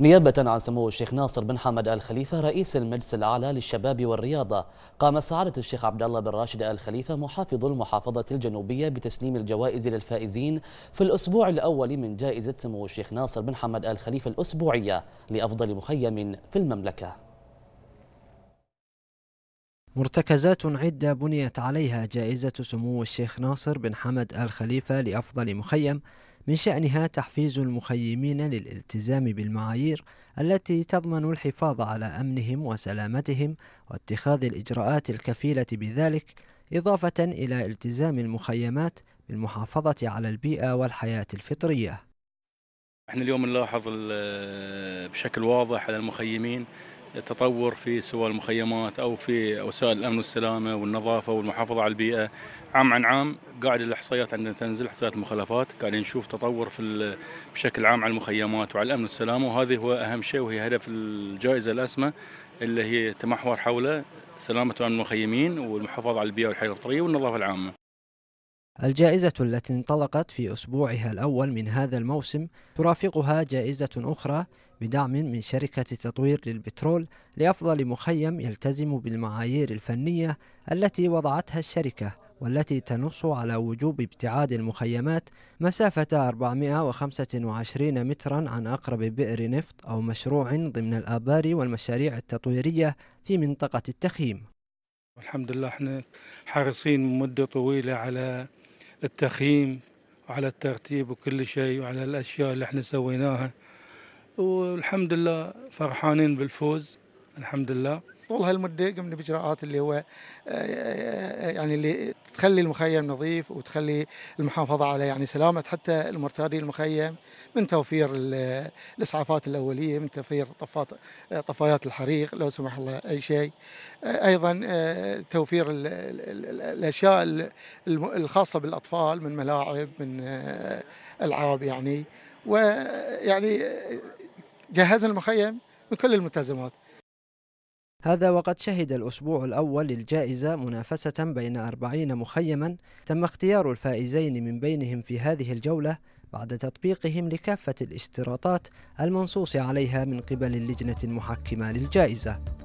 نيابة عن سمو الشيخ ناصر بن حمد الخليفة رئيس المجلس الأعلى للشباب والرياضة قام سعادة الشيخ عبد الله بن راشد الخليفة محافظ المحافظة الجنوبية بتسليم الجوائز للفائزين في الأسبوع الأول من جائزة سمو الشيخ ناصر بن حمد الخليفة الأسبوعية لأفضل مخيم في المملكة مرتكزات عدة بنيت عليها جائزة سمو الشيخ ناصر بن حمد الخليفة لأفضل مخيم من شأنها تحفيز المخيمين للالتزام بالمعايير التي تضمن الحفاظ على أمنهم وسلامتهم واتخاذ الإجراءات الكفيلة بذلك إضافة إلى التزام المخيمات بالمحافظة على البيئة والحياة الفطرية احنا اليوم نلاحظ بشكل واضح على المخيمين تطور في سواء المخيمات او في وسائل الامن والسلامه والنظافه والمحافظه على البيئه عام عن عام قاعد الاحصائيات عندنا تنزل احصائيات المخالفات قاعدين نشوف تطور في بشكل عام على المخيمات وعلى الامن والسلامه وهذه هو اهم شيء وهي هدف الجائزه الاسمى اللي هي تمحور حول سلامه المخيمين والمحافظه على البيئه والحياه الفطريه والنظافه العامه الجائزة التي انطلقت في أسبوعها الأول من هذا الموسم ترافقها جائزة أخرى بدعم من شركة تطوير للبترول لأفضل مخيم يلتزم بالمعايير الفنية التي وضعتها الشركة والتي تنص على وجوب ابتعاد المخيمات مسافة 425 مترا عن أقرب بئر نفط أو مشروع ضمن الآبار والمشاريع التطويرية في منطقة التخييم الحمد لله احنا حريصين مدة طويلة على التخييم وعلى الترتيب وكل شيء وعلى الأشياء اللي احنا سويناها والحمد لله فرحانين بالفوز الحمد لله طول هالمده قمنا باجراءات اللي هو آه، آه، آه، يعني اللي تخلي المخيم نظيف وتخلي المحافظه على يعني سلامه حتى المرتادي المخيم من توفير الاسعافات الاوليه من توفير طفات طفايات الحريق لو سمح الله اي شيء ايضا توفير الاشياء الخاصه بالاطفال من ملاعب من العاب يعني ويعني جهزنا المخيم من كل الملتزمات هذا وقد شهد الأسبوع الأول للجائزة منافسة بين أربعين مخيما تم اختيار الفائزين من بينهم في هذه الجولة بعد تطبيقهم لكافة الاشتراطات المنصوص عليها من قبل اللجنة المحكمة للجائزة